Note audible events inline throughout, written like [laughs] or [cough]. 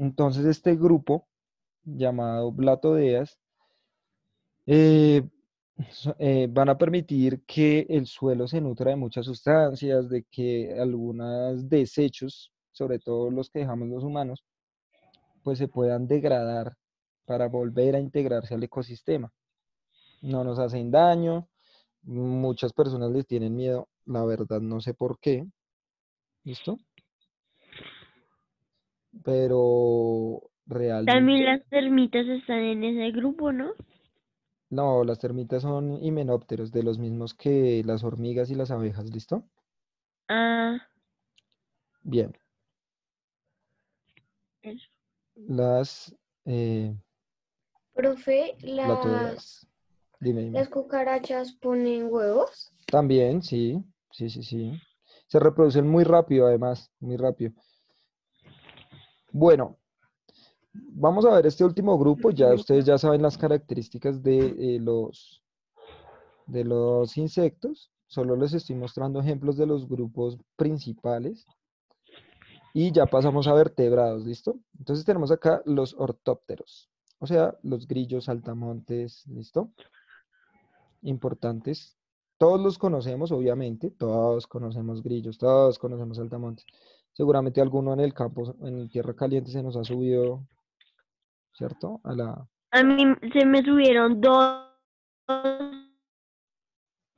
Entonces este grupo llamado Blatodeas eh, eh, van a permitir que el suelo se nutra de muchas sustancias, de que algunos desechos, sobre todo los que dejamos los humanos, pues se puedan degradar para volver a integrarse al ecosistema. No nos hacen daño, muchas personas les tienen miedo, la verdad no sé por qué. ¿Listo? pero realmente... También las termitas están en ese grupo, ¿no? No, las termitas son himenópteros, de los mismos que las hormigas y las abejas, ¿listo? Ah. Bien. Eso. Las... Eh, Profe, las... ¿Las cucarachas ponen huevos? También, sí, sí, sí, sí. Se reproducen muy rápido, además, muy rápido. Bueno, vamos a ver este último grupo. Ya ustedes ya saben las características de, eh, los, de los insectos. Solo les estoy mostrando ejemplos de los grupos principales. Y ya pasamos a vertebrados, ¿listo? Entonces tenemos acá los ortópteros, o sea, los grillos, saltamontes, ¿listo? Importantes. Todos los conocemos, obviamente, todos conocemos grillos, todos conocemos saltamontes. Seguramente alguno en el campo, en el tierra caliente, se nos ha subido, ¿cierto? A la... A mí se me subieron dos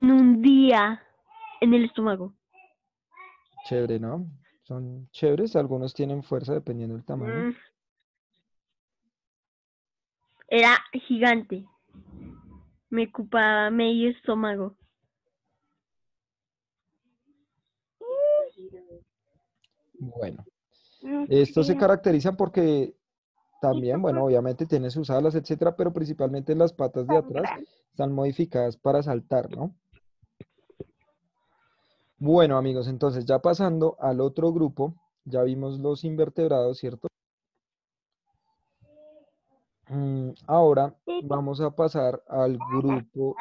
en un día en el estómago. Chévere, ¿no? Son chéveres, algunos tienen fuerza dependiendo del tamaño. Mm. Era gigante. Me ocupaba medio estómago. Bueno, ah, estos se caracterizan porque también, bueno, obviamente tiene sus alas, etcétera, pero principalmente las patas de atrás están modificadas para saltar, ¿no? Bueno, amigos, entonces ya pasando al otro grupo, ya vimos los invertebrados, ¿cierto? Mm, ahora vamos a pasar al grupo.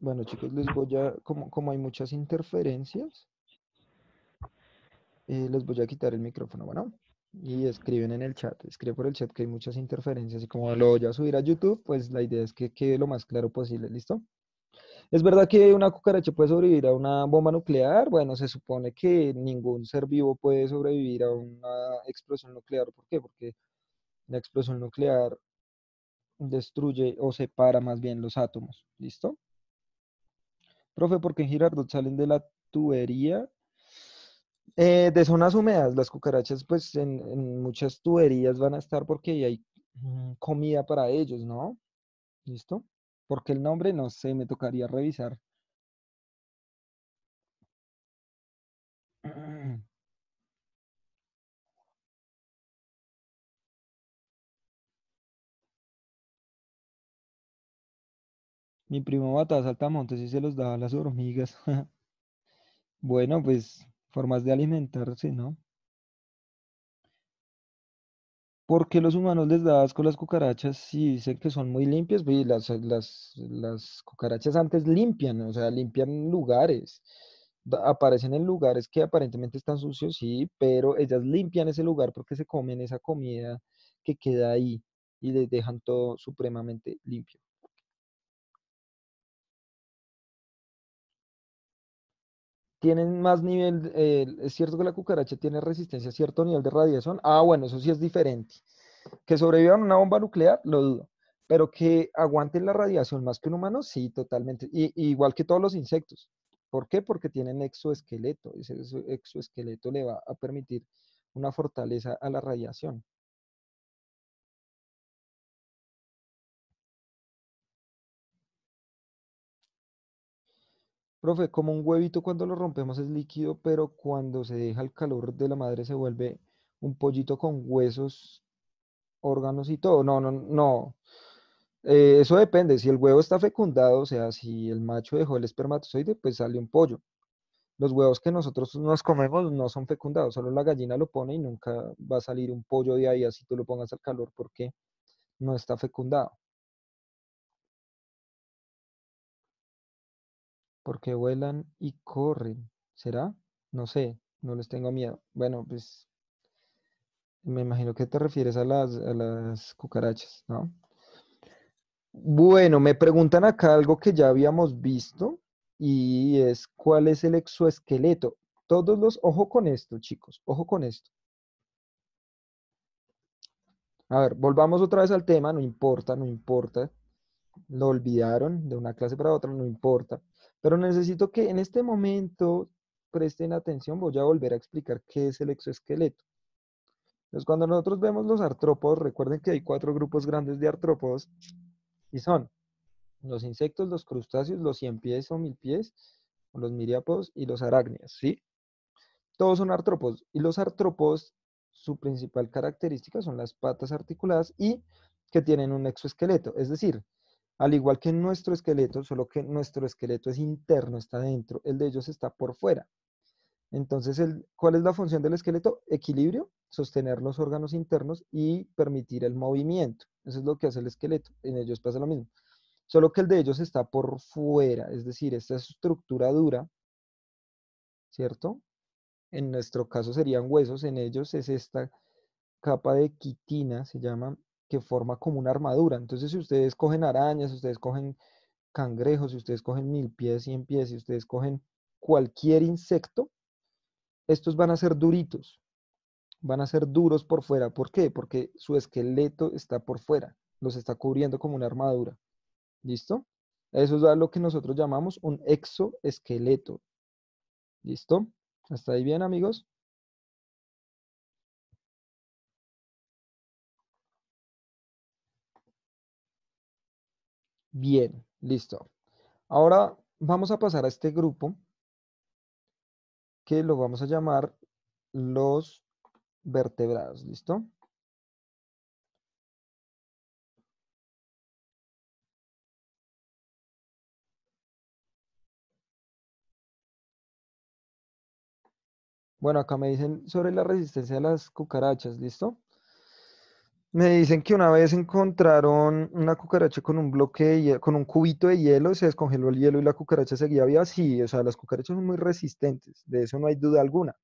Bueno, chicos, les voy a, como, como hay muchas interferencias, eh, les voy a quitar el micrófono, bueno, y escriben en el chat, escribe por el chat que hay muchas interferencias y como lo voy a subir a YouTube, pues la idea es que quede lo más claro posible, ¿listo? ¿Es verdad que una cucaracha puede sobrevivir a una bomba nuclear? Bueno, se supone que ningún ser vivo puede sobrevivir a una explosión nuclear. ¿Por qué? Porque la explosión nuclear destruye o separa más bien los átomos. ¿Listo? Profe, ¿por qué en Girardot salen de la tubería? Eh, de zonas húmedas, las cucarachas pues en, muchas tuberías van a estar porque hay mm, comida para ellos, ¿no? ¿Listo? Porque el nombre, no sé, me tocaría revisar Mi primo mataba saltamontes y se los daba a las hormigas. [laughs] bueno, pues formas de alimentarse, ¿no? ¿Por qué los humanos les da asco las cucarachas si dicen que son muy limpias? Pues, las, las cucarachas antes limpian, o sea, limpian lugares aparecen en lugares que aparentemente están sucios, sí, pero ellas limpian ese lugar porque se comen esa comida que queda ahí y les dejan todo supremamente limpio. tienen más nivel, eh, es cierto que la cucaracha tiene resistencia a cierto nivel de radiación, ah, bueno, eso sí es diferente. Que sobrevivan a una bomba nuclear, lo dudo, pero que aguanten la radiación más que un humano, sí, totalmente, igual que todos los insectos. ¿Por qué? Porque tienen exoesqueleto, ese exoesqueleto le va a permitir una fortaleza a la radiación. Profe, como un huevito cuando lo rompemos es líquido, pero cuando se deja el calor de la madre se vuelve un pollito con huesos, órganos y todo. No, no, no. Eh, eso depende. Si el huevo está fecundado, o sea, si el macho dejó el espermatozoide, pues sale un pollo. Los huevos que nosotros nos comemos no son fecundados, solo la gallina lo pone y nunca va a salir un pollo de ahí así tú lo pongas al calor porque no está fecundado. porque vuelan y corren. ¿Será? No sé, no les tengo miedo. Bueno, pues me imagino que te refieres a las, a las cucarachas, ¿no? Bueno, me preguntan acá algo que ya habíamos visto y es cuál es el exoesqueleto. Todos los, ojo con esto, chicos, ojo con esto. A ver, volvamos otra vez al tema, no importa, no importa. Lo olvidaron de una clase para otra, no importa. Pero necesito que en este momento presten atención, voy a volver a explicar qué es el exoesqueleto. Entonces, cuando nosotros vemos los artrópodos, recuerden que hay cuatro grupos grandes de artrópodos y son los insectos, los crustáceos, los pies o pies, los miriápodos y los arácnidos, ¿sí? Todos son artrópodos y los artrópodos, su principal característica son las patas articuladas y que tienen un exoesqueleto, es decir, al igual que nuestro esqueleto, solo que nuestro esqueleto es interno, está dentro, el de ellos está por fuera. Entonces, ¿cuál es la función del esqueleto? Equilibrio, sostener los órganos internos y permitir el movimiento. Eso es lo que hace el esqueleto. En ellos pasa lo mismo. Solo que el de ellos está por fuera, es decir, esta estructura dura, ¿cierto? En nuestro caso serían huesos, en ellos es esta capa de quitina, se llama, que forma como una armadura. Entonces, si ustedes cogen arañas, si ustedes cogen cangrejos, si ustedes cogen mil pies, cien pies, si ustedes cogen cualquier insecto, estos van a ser duritos, van a ser duros por fuera. ¿Por qué? Porque su esqueleto está por fuera, los está cubriendo como una armadura. ¿Listo? Eso es lo que nosotros llamamos un exoesqueleto. ¿Listo? ¿Hasta ahí bien, amigos? Bien, listo. Ahora vamos a pasar a este grupo que lo vamos a llamar los vertebrados, ¿listo? Bueno, acá me dicen sobre la resistencia de las cucarachas, ¿listo? Me dicen que una vez encontraron una cucaracha con un bloque de hielo, con un cubito de hielo, se descongeló el hielo y la cucaracha seguía viva. Sí, o sea, las cucarachas son muy resistentes, de eso no hay duda alguna.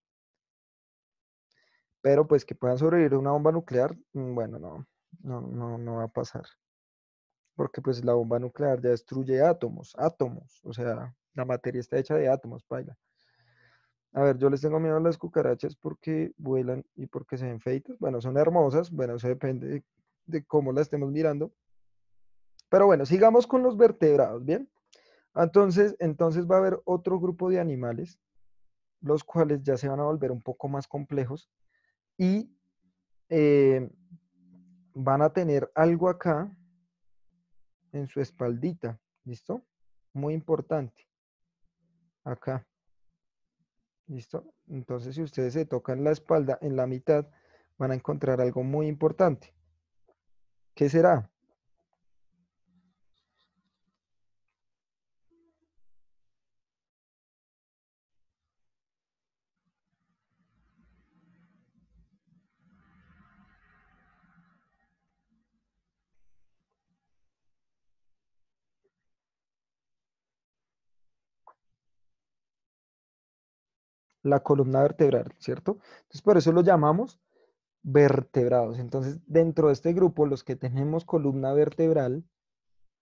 Pero pues que puedan sobrevivir a una bomba nuclear, mm, bueno, no, no, no, no va a pasar. Porque pues la bomba nuclear ya destruye átomos, átomos, o sea, la materia está hecha de átomos, paila. A ver, yo les tengo miedo a las cucarachas porque vuelan y porque se ven feitas. Bueno, son hermosas, bueno, eso depende de, cómo las estemos mirando. Pero bueno, sigamos con los vertebrados, ¿bien? Entonces, entonces va a haber otro grupo de animales, los cuales ya se van a volver un poco más complejos y eh, van a tener algo acá en su espaldita, ¿listo? Muy importante, acá. ¿Listo? Entonces, si ustedes se tocan la espalda en la mitad, van a encontrar algo muy importante. ¿Qué será? la columna vertebral, ¿cierto? Entonces, por eso lo llamamos vertebrados. Entonces, dentro de este grupo, los que tenemos columna vertebral,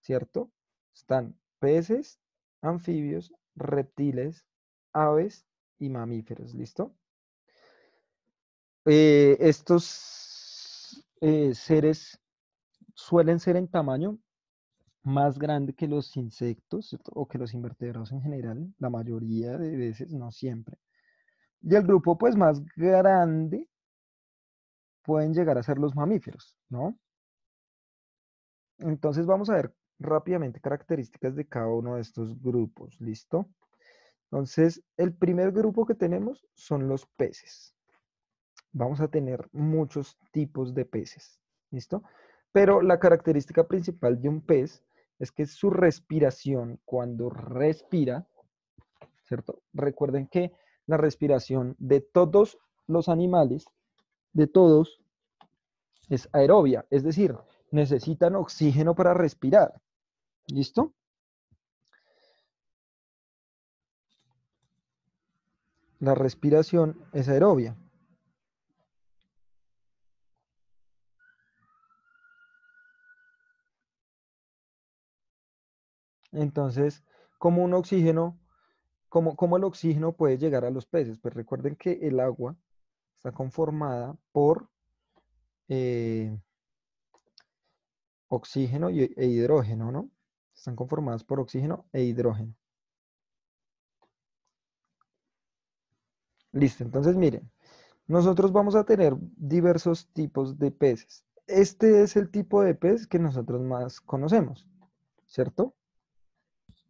¿cierto? Están peces, anfibios, reptiles, aves y mamíferos, ¿listo? Eh, estos eh, seres suelen ser en tamaño más grande que los insectos o que los invertebrados en general, la mayoría de veces, no siempre. Y el grupo pues más grande pueden llegar a ser los mamíferos, ¿no? Entonces vamos a ver rápidamente características de cada uno de estos grupos, ¿listo? Entonces, el primer grupo que tenemos son los peces. Vamos a tener muchos tipos de peces, ¿listo? Pero la característica principal de un pez es que su respiración, cuando respira, ¿cierto? Recuerden que la respiración de todos los animales, de todos, es aerobia, es decir, necesitan oxígeno para respirar. ¿Listo? La respiración es aerobia. Entonces, como un oxígeno ¿Cómo, el oxígeno puede llegar a los peces? Pues recuerden que el agua está conformada por eh, oxígeno y, e hidrógeno, ¿no? Están conformadas por oxígeno e hidrógeno. Listo, entonces miren, nosotros vamos a tener diversos tipos de peces. Este es el tipo de pez que nosotros más conocemos, ¿cierto?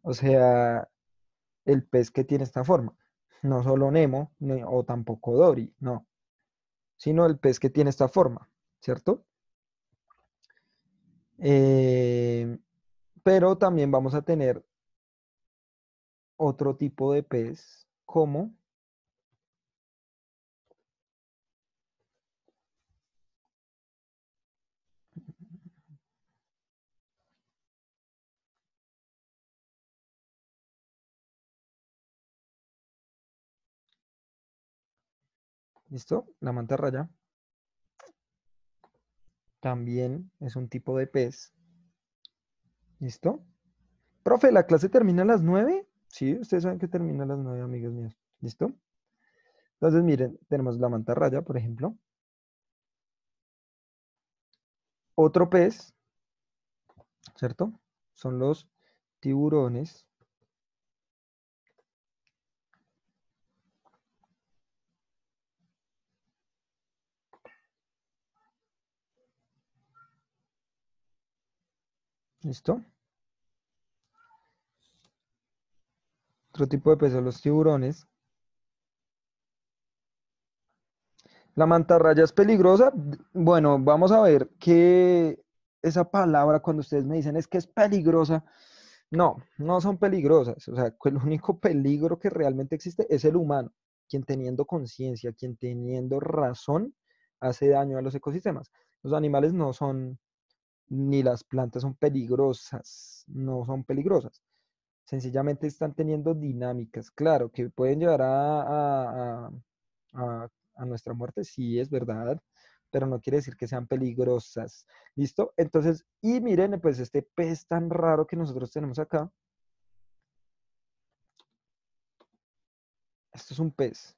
O sea, el pez que tiene esta forma. No solo Nemo o tampoco Dory, no. Sino el pez que tiene esta forma, ¿cierto? Em, pero también vamos a tener otro tipo de pez como ¿Listo? La raya también es un tipo de pez. ¿Listo? Profe, ¿la clase termina a las 9? Sí, ustedes saben que termina a las 9, amigos míos. ¿Listo? Entonces, miren, tenemos la mantarraya, por ejemplo. Otro pez, ¿cierto? Son los tiburones. ¿Listo? Otro tipo de peces, los tiburones. La mantarraya es peligrosa. Bueno, vamos a ver qué esa palabra cuando ustedes me dicen es que es peligrosa. No, no son peligrosas. O sea, el único peligro que realmente existe es el humano, quien teniendo conciencia, quien teniendo razón, hace daño a los ecosistemas. Los animales no son ni las plantas son peligrosas, no son peligrosas. Sencillamente están teniendo dinámicas, claro, que pueden llevar a, nuestra muerte, sí, es verdad, pero no quiere decir que sean peligrosas. ¿Listo? Entonces, y miren, pues este pez tan raro que nosotros tenemos acá. Esto es un pez.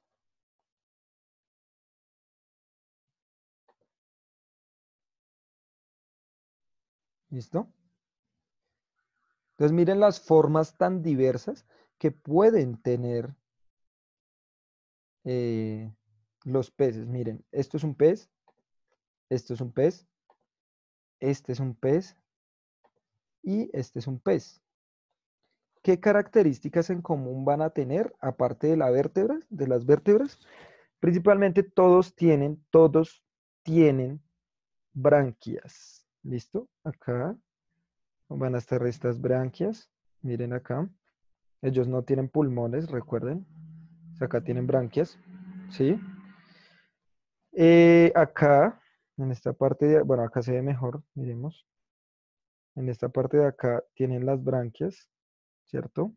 ¿Listo? Entonces miren las formas tan diversas que pueden tener eh, los peces. Miren, esto es un pez, esto es un pez, este es un pez y este es un pez. ¿Qué características en común van a tener aparte de la vértebra, de las vértebras? Principalmente todos tienen, todos tienen branquias. ¿Listo? Acá van a estar estas branquias. Miren acá. Ellos no tienen pulmones, recuerden. acá tienen branquias. ¿Sí? Eh, acá, en esta parte de... Bueno, acá se ve mejor, miremos. En esta parte de acá tienen las branquias, ¿cierto?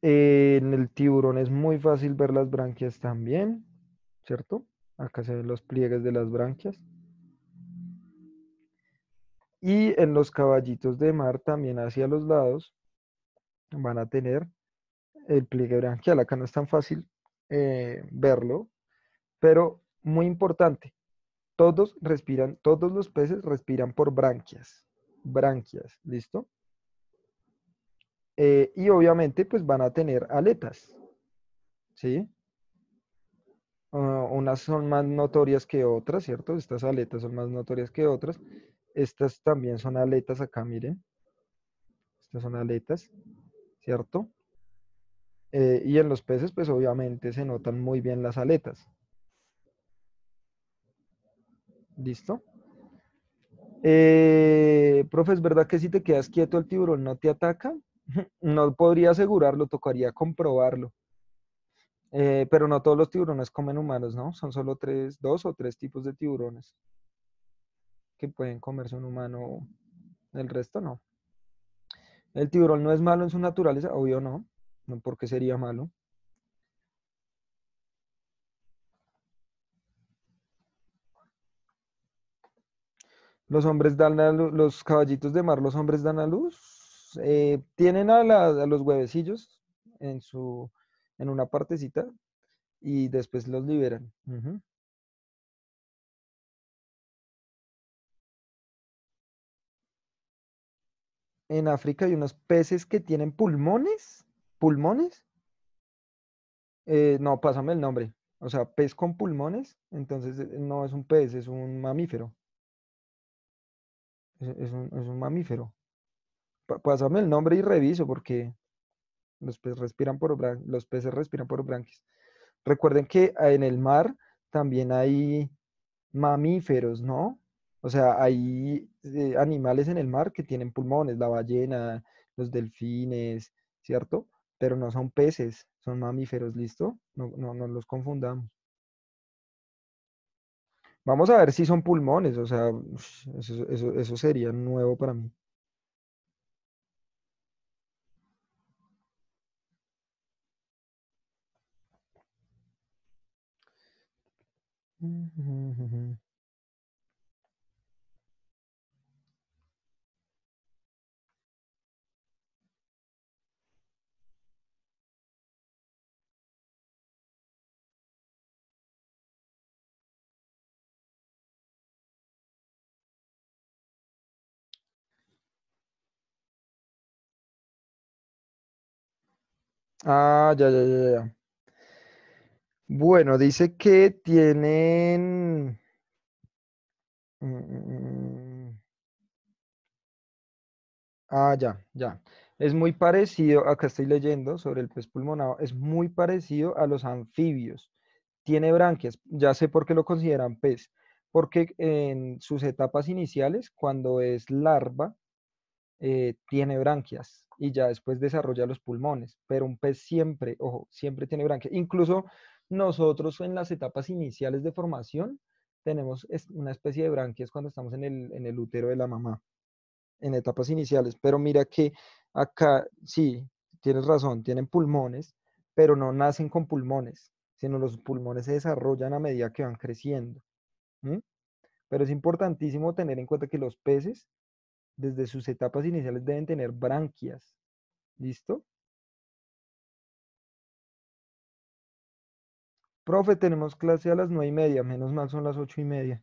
en el tiburón es muy fácil ver las branquias también, ¿cierto? Acá se ven los pliegues de las branquias. Y en los caballitos de mar también hacia los lados van a tener el pliegue branquial. Acá no es tan fácil eh, verlo, pero muy importante. Todos respiran, todos los peces respiran por branquias. Branquias, ¿listo? Eh, y obviamente pues van a tener aletas, ¿sí? Ah, unas son más notorias que otras, ¿cierto? Estas aletas son más notorias que otras. Estas también son aletas acá, miren. Estas son aletas, ¿cierto? Eh, y en los peces, pues obviamente se notan muy bien las aletas. ¿Listo? Eh, profe, ¿es verdad que si te quedas quieto el tiburón no te ataca? [laughs] No podría asegurarlo, tocaría comprobarlo. Eh, pero no todos los tiburones comen humanos, ¿no? Son solo tres, dos o tres tipos de tiburones que pueden comerse un humano, el resto no. El tiburón no es malo en su naturaleza, obvio no, no porque sería malo. Los hombres dan a los caballitos de mar, los hombres dan a luz, eh, tienen a los huevecillos en su en una partecita y después los liberan. En África hay unos peces que tienen pulmones, pulmones. Eh, no, pásame el nombre. O sea, pez con pulmones, entonces eh, no es un pez, es un mamífero. Es, un, es un mamífero. Pásame el nombre y reviso porque los peces respiran por, los peces respiran por branquias. Recuerden que ah, en el mar también hay mamíferos, ¿no? O sea, hay eh, animales en el mar que tienen pulmones, la ballena, los delfines, ¿cierto? Pero no son peces, son mamíferos, ¿listo? No, no, los confundamos. Vamos a ver si son pulmones, o sea, eso sería nuevo para mí. Mm-hmm. Ah, ya, ya, ya, ya. Bueno, dice que tienen... Mm, mm, mm. Ah, ya, ya. Es muy parecido, acá estoy leyendo sobre el pez pulmonado, es muy parecido a los anfibios. Tiene branquias, ya sé por qué lo consideran pez, porque en sus etapas iniciales, cuando es larva, eh, tiene branquias y ya después desarrolla los pulmones, pero un pez siempre, ojo, siempre tiene branquias. Incluso nosotros en las etapas iniciales de formación tenemos una especie de branquias cuando estamos en el, en el útero de la mamá, en etapas iniciales. Pero mira que acá, sí, tienes razón, tienen pulmones, pero no nacen con pulmones, sino los pulmones se desarrollan a medida que van creciendo. Pero es importantísimo tener en cuenta que los peces, desde sus etapas iniciales, deben tener branquias. ¿Listo? Profe, tenemos clase a las nueve y media, menos mal son las ocho y media.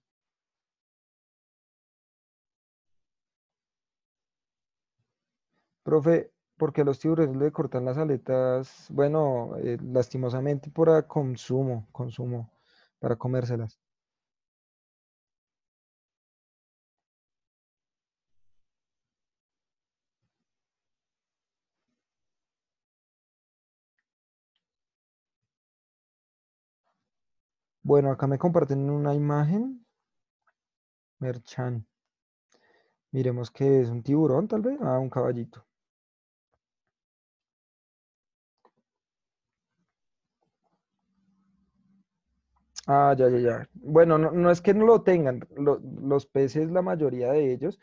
Profe, porque a los tiburones le cortan las aletas, bueno, eh, lastimosamente por consumo, consumo, para comérselas. Bueno, acá me comparten una imagen. Merchan. Miremos que es un tiburón, tal vez. Ah, un caballito. Ah, ya, ya, ya. Bueno, no, es que no lo tengan. los peces, la mayoría de ellos,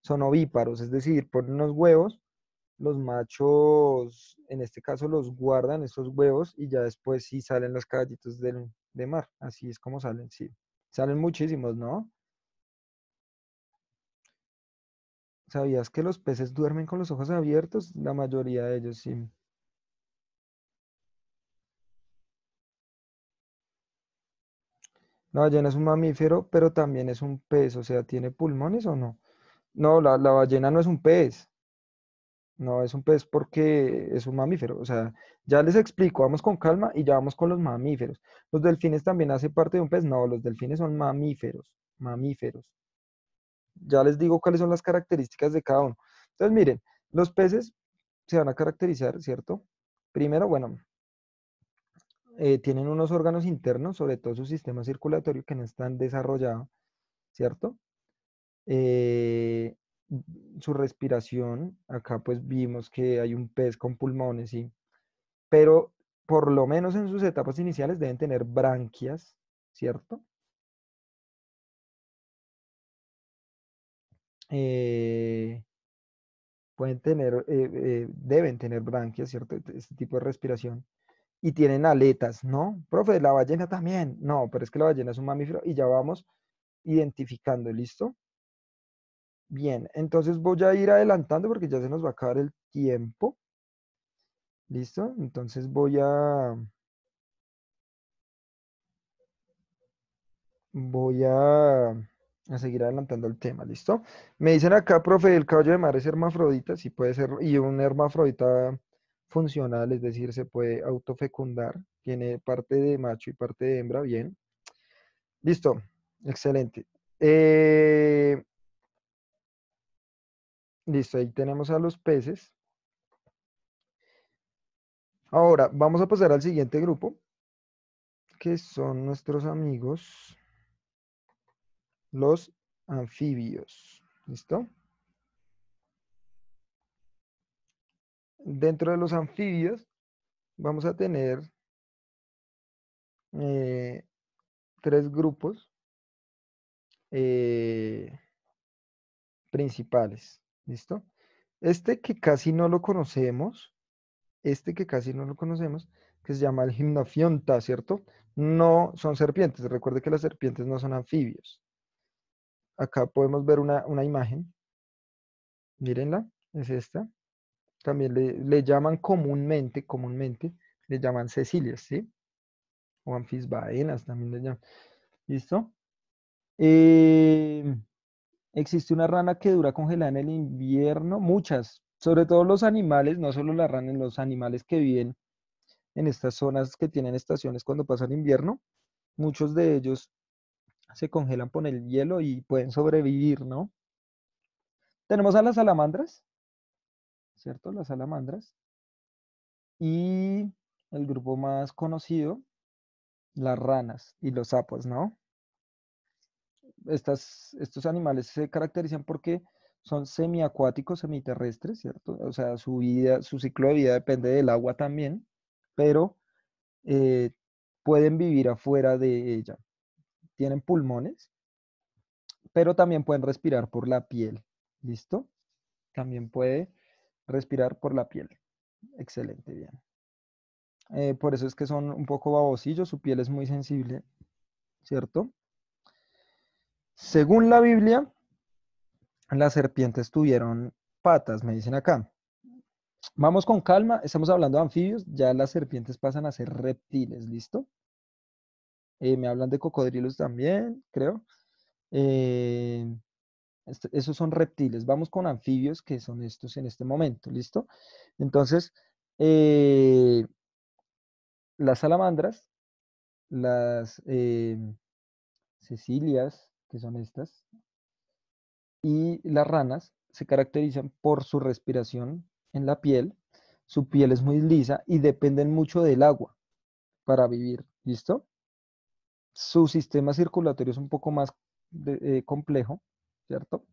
son ovíparos, es decir, ponen unos huevos los machos, en este caso, los guardan esos huevos y ya después sí salen los caballitos de mar. Así es como salen, sí. Salen muchísimos, ¿no? ¿Sabías que los peces duermen con los ojos abiertos? La mayoría de ellos, sí. La ballena es un mamífero, pero también es un pez, o sea, ¿tiene pulmones o no? No, la ballena no es un pez. No es un pez porque es un mamífero. O sea, ya les explico, vamos con calma y ya vamos con los mamíferos. ¿Los delfines también hacen parte de un pez? No, los delfines son mamíferos, mamíferos. Ya les digo cuáles son las características de cada uno. Entonces, miren, los peces se van a caracterizar, ¿cierto? Primero, bueno, eh, tienen unos órganos internos, sobre todo su sistema circulatorio, que no están desarrollado, ¿cierto? Eh, su respiración. Acá pues vimos que hay un pez con pulmones, sí. Pero por lo menos en sus etapas iniciales deben tener branquias, ¿cierto? Eh, pueden tener, eh, eh, deben tener branquias, ¿cierto? E-, este tipo de respiración. Y tienen aletas, ¿no? Profe, la ballena también. No, pero es que la ballena es un mamífero y ya vamos identificando, ¿listo? Bien, entonces voy a ir adelantando porque ya se nos va a acabar el tiempo. ¿Listo? Entonces voy a... Voy a, a seguir adelantando el tema, ¿listo? Me dicen acá, profe, el caballo de mar es hermafrodita, sí puede ser, y un hermafrodita funcional, es decir, se puede autofecundar, tiene parte de macho y parte de hembra, bien. Listo, excelente. Eh, Listo, ahí tenemos a los peces. Ahora vamos a pasar al siguiente grupo, que son nuestros amigos, los anfibios. ¿Listo? Dentro de los anfibios vamos a tener eh, tres grupos eh, principales. ¿Listo? Este que casi no lo conocemos, este que casi no lo conocemos, que se llama el gimnofionta, ¿cierto? No son serpientes. Recuerde que las serpientes no son anfibios. Acá podemos ver una, una imagen. Mírenla, es esta. También le, le, llaman comúnmente, comúnmente, le llaman cecilias, ¿sí? O anfisbaenas también le llaman. ¿Listo? Em, Existe una rana que dura congelada en el invierno, muchas, sobre todo los animales, no solo las ranas, los animales que viven en estas zonas que tienen estaciones cuando pasa el invierno, muchos de ellos se congelan por el hielo y pueden sobrevivir, ¿no? Tenemos a las salamandras, ¿cierto? Las salamandras. Y el grupo más conocido, las ranas y los sapos, ¿no? estos animales se caracterizan porque son semiacuáticos, semiterrestres, ¿cierto? O sea, su vida, su ciclo de vida depende del agua también, pero eh, pueden vivir afuera de ella. Tienen pulmones, pero también pueden respirar por la piel, ¿listo? También puede respirar por la piel. Excelente, bien. Eh, por eso es que son un poco babosillos, su piel es muy sensible, ¿cierto? Según la Biblia, las serpientes tuvieron patas, me dicen acá. Vamos con calma, estamos hablando de anfibios, ya las serpientes pasan a ser reptiles, ¿listo? Eh, me hablan de cocodrilos también, creo. Eh, este, esos son reptiles. Vamos con anfibios, que son estos en este momento, ¿listo? Entonces, eh, las salamandras, las cecilias, que son estas, y las ranas se caracterizan por su respiración en la piel. Su piel es muy lisa y dependen mucho del agua para vivir. ¿Listo? Su sistema circulatorio es un poco más eh, complejo, ¿cierto?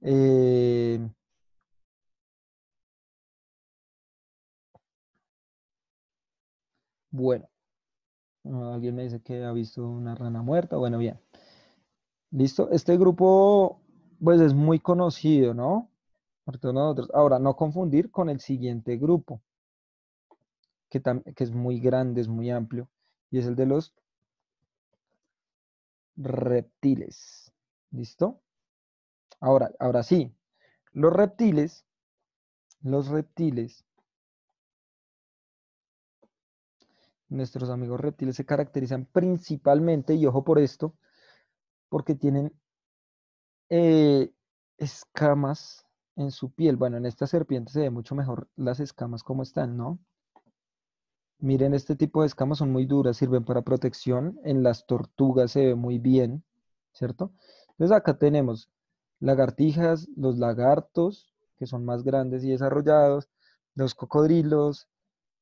Eh, bueno, alguien me dice que ha visto una rana muerta. Bueno, bien. Listo, este grupo pues es muy conocido, ¿no? Ahora, no confundir con el siguiente grupo, que, que es muy grande, es muy amplio, y es el de los reptiles. ¿Listo? Ahora, ahora sí, los reptiles, los reptiles, nuestros amigos reptiles se caracterizan principalmente, y ojo por esto, porque tienen eh, escamas en su piel. Bueno, en esta serpiente se ve mucho mejor las escamas como están, ¿no? Miren, este tipo de escamas son muy duras, sirven para protección. En las tortugas se ve muy bien, ¿cierto? Entonces acá tenemos lagartijas, los lagartos, que son más grandes y desarrollados, los cocodrilos,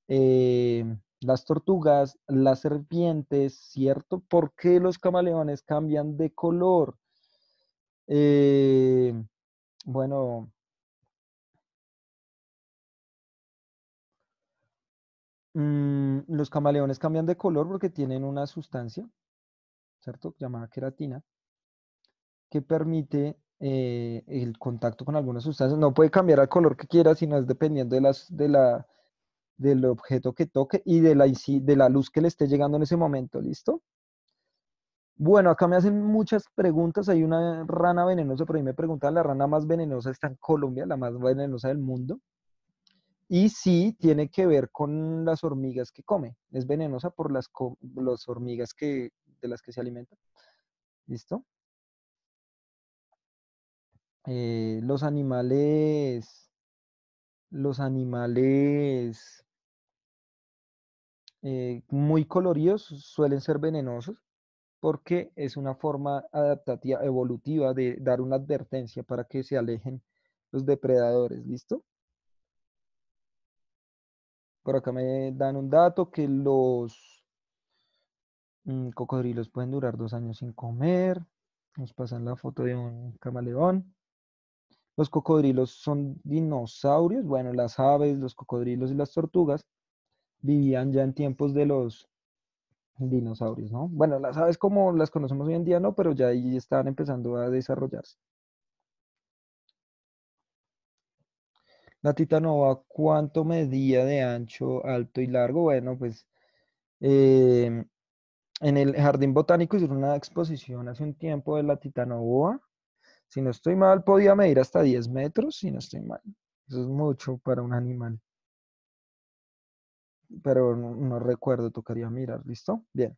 eh, las tortugas, las serpientes, ¿cierto? ¿Por qué los camaleones cambian de color? Eh, bueno, mm, los camaleones cambian de color porque tienen una sustancia, ¿cierto? Llamada queratina, que permite eh, el contacto con algunas sustancias. No puede cambiar al color que quiera, sino es dependiendo de, las, de la del objeto que toque y de la, de la luz que le esté llegando en ese momento, ¿listo? Bueno, acá me hacen muchas preguntas. Hay una rana venenosa, pero ahí me preguntan, la rana más venenosa está en Colombia, la más venenosa del mundo. Y sí, tiene que ver con las hormigas que come. Es venenosa por las, hormigas que, de las que se alimenta. ¿Listo? Eh, los animales, los animales eh, muy coloridos suelen ser venenosos porque es una forma adaptativa, evolutiva de dar una advertencia para que se alejen los depredadores, ¿listo? Por acá me dan un dato que los mm, cocodrilos pueden durar dos años sin comer. Nos pasan la foto de un camaleón. Los cocodrilos son dinosaurios, bueno, las aves, los cocodrilos y las tortugas vivían ya en tiempos de los dinosaurios, ¿no? Bueno, las aves como las conocemos hoy en día no, pero ya ahí están empezando a desarrollarse. La titanova, ¿cuánto medía de ancho, alto y largo? Bueno, pues em, en el Jardín Botánico hicieron una exposición hace un tiempo de la titanoboa. Si no estoy mal, podía medir hasta 10 metros, si no estoy mal. Eso es mucho para un animal pero no, recuerdo, tocaría mirar, ¿listo? Bien.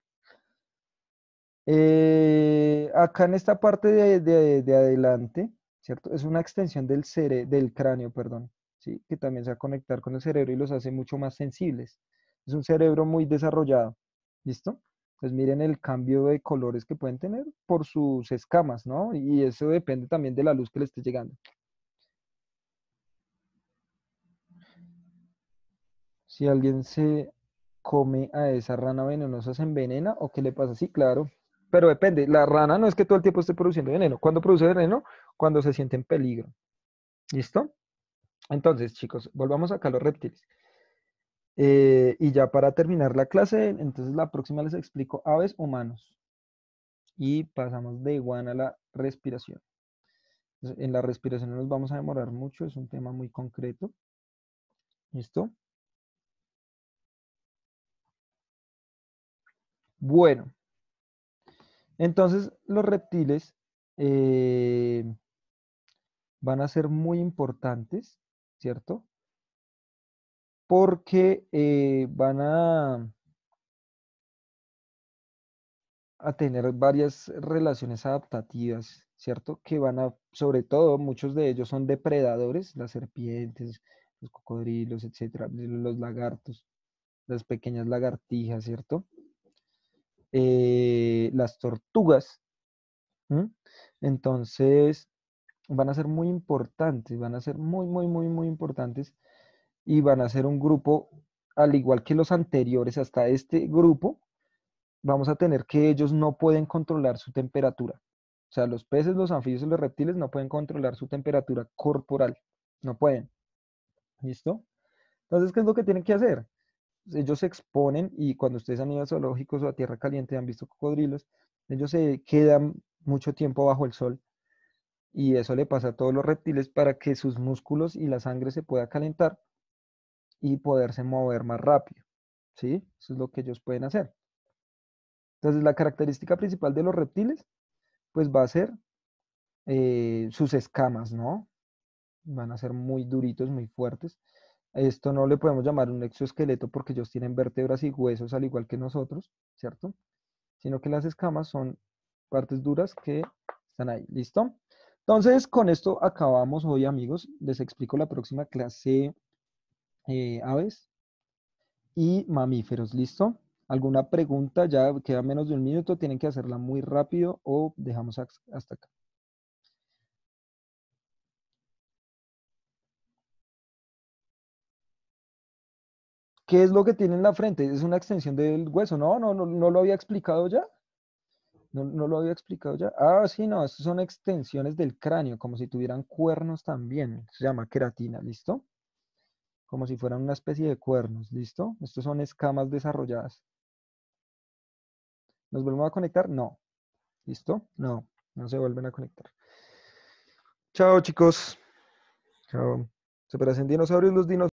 Eh, acá en esta parte de, adelante, ¿cierto? Es una extensión del, cere del cráneo, perdón, ¿sí? que también se va a conectar con el cerebro y los hace mucho más sensibles. Es un cerebro muy desarrollado, ¿listo? Pues miren el cambio de colores que pueden tener por sus escamas, ¿no? Y eso depende también de la luz que le esté llegando. Si alguien se come a esa rana venenosa, ¿se envenena o qué le pasa? Sí, claro. Pero depende, la rana no es que todo el tiempo esté produciendo veneno. Cuando produce veneno? Cuando se siente en peligro. ¿Listo? Entonces, chicos, volvamos acá a los reptiles. Eh, y ya para terminar la clase, entonces la próxima les explico aves humanos. Y pasamos de iguana a la respiración. En la respiración no nos vamos a demorar mucho, es un tema muy concreto. ¿Listo? Bueno, entonces los reptiles eh, van a ser muy importantes, ¿cierto? Porque eh, van a, a tener varias relaciones adaptativas, ¿cierto? Que van a, sobre todo, muchos de ellos son depredadores, las serpientes, los cocodrilos, etcétera, los lagartos, las pequeñas lagartijas, ¿cierto? Eh, las tortugas. Entonces, van a ser muy importantes, van a ser muy, muy, muy, muy importantes y van a ser un grupo, al igual que los anteriores hasta este grupo, vamos a tener que ellos no pueden controlar su temperatura. O sea, los peces, los anfibios y los reptiles no pueden controlar su temperatura corporal. No pueden. ¿Listo? Entonces, ¿qué es lo que tienen que hacer? ellos se exponen y cuando ustedes han ido a zoológicos o a tierra caliente han visto cocodrilos, ellos se quedan mucho tiempo bajo el sol y eso le pasa a todos los reptiles para que sus músculos y la sangre se pueda calentar y poderse mover más rápido. ¿Sí? Eso es lo que ellos pueden hacer. Entonces, la característica principal de los reptiles, pues va a ser eh, sus escamas, ¿no? Van a ser muy duritos, muy fuertes. Esto no le podemos llamar un exoesqueleto porque ellos tienen vértebras y huesos al igual que nosotros, ¿cierto? Sino que las escamas son partes duras que están ahí, ¿listo? Entonces, con esto acabamos hoy, amigos. Les explico la próxima clase eh, aves y mamíferos, ¿listo? ¿Alguna pregunta? Ya queda menos de un minuto, tienen que hacerla muy rápido o dejamos hasta acá. ¿Qué es lo que tiene en la frente? ¿Es una extensión del hueso? No, no, no, no lo había explicado ya. No, no lo había explicado ya. Ah, sí, no, estas son extensiones del cráneo, como si tuvieran cuernos también. Se llama queratina, ¿listo? Como si fueran una especie de cuernos, ¿listo? Estos son escamas desarrolladas. ¿Nos volvemos a conectar? No. ¿Listo? No, no se vuelven a conectar. Chao, chicos. Chao. ¿Se parecen dinosaurios los dinosaurios?